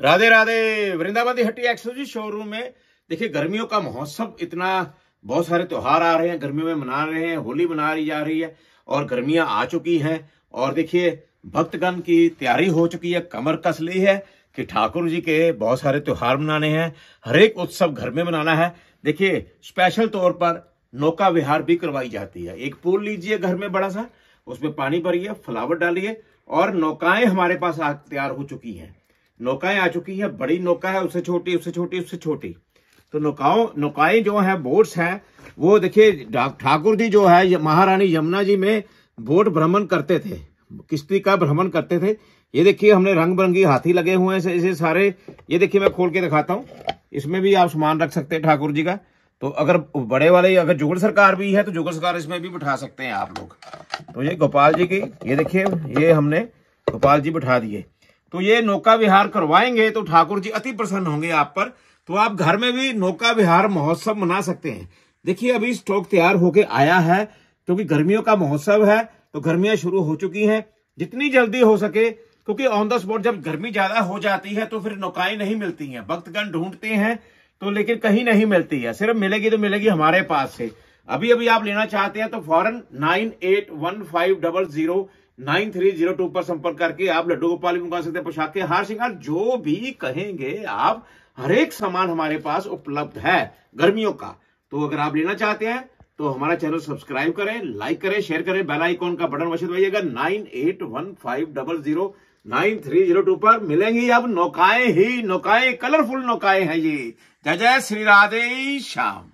राधे राधे वृंदावन हट्टी हट्टी जी शोरूम में देखिए गर्मियों का महोत्सव इतना बहुत सारे त्योहार आ रहे हैं गर्मियों में मना रहे हैं होली मना रही जा रही है और गर्मियां आ चुकी हैं और देखिए भक्तगण की तैयारी हो चुकी है कमर कस ली है कि ठाकुर जी के बहुत सारे त्योहार मनाने हैं हरेक उत्सव घर में मनाना है देखिए स्पेशल तौर पर नौका विहार भी करवाई जाती है एक पूल लीजिए घर में बड़ा सा उसमें पानी भरिए फ्लावर डालिए और नौकाएं हमारे पास तैयार हो चुकी हैं नौकाएं आ चुकी है बड़ी नौका है उससे छोटी उससे छोटी उससे छोटी तो नौकाओं नौकाएं जो है बोट्स हैं वो देखिए ठाकुर जी जो है महारानी यमुना जी में बोट भ्रमण करते थे किश्ती का भ्रमण करते थे ये देखिए हमने रंग बिरंगी हाथी लगे हुए हैं इसे सारे ये देखिए मैं खोल के दिखाता हूँ इसमें भी आप सामान रख सकते हैं ठाकुर जी का तो अगर बड़े वाले अगर जुगल सरकार भी है तो जुगल सरकार इसमें भी बिठा सकते हैं आप लोग तो ये गोपाल जी की ये देखिए ये हमने गोपाल जी बिठा दिए तो ये नौका विहार करवाएंगे तो ठाकुर जी अति प्रसन्न होंगे आप पर तो आप घर में भी नौका विहार महोत्सव मना सकते हैं देखिए अभी स्टॉक तैयार होके आया है क्योंकि गर्मियों का महोत्सव है तो गर्मियां शुरू हो चुकी हैं जितनी जल्दी हो सके क्योंकि ऑन द स्पॉट जब गर्मी ज्यादा हो जाती है तो फिर नौकाएं नहीं मिलती हैं भक्तगण ढूंढते हैं तो लेकिन कहीं नहीं मिलती है सिर्फ मिलेगी तो मिलेगी हमारे पास से अभी अभी आप लेना चाहते हैं तो फॉरन nine eight one five double zero nine three zero two पर संपर्क करके आप लड्डू गोपाल भी मंगा सकते हैं के हार श्रृंगार जो भी कहेंगे आप हरेक सामान हमारे पास उपलब्ध है गर्मियों का तो अगर आप लेना चाहते हैं तो हमारा चैनल सब्सक्राइब करें लाइक करें शेयर करें बेल आइकॉन का बटन वशित भाईगा nine eight one five double zero nine three zero two पर मिलेंगी अब नौकाएं ही नौकाएं कलरफुल नौकाएं हैं ये जय जय श्री राधे श्याम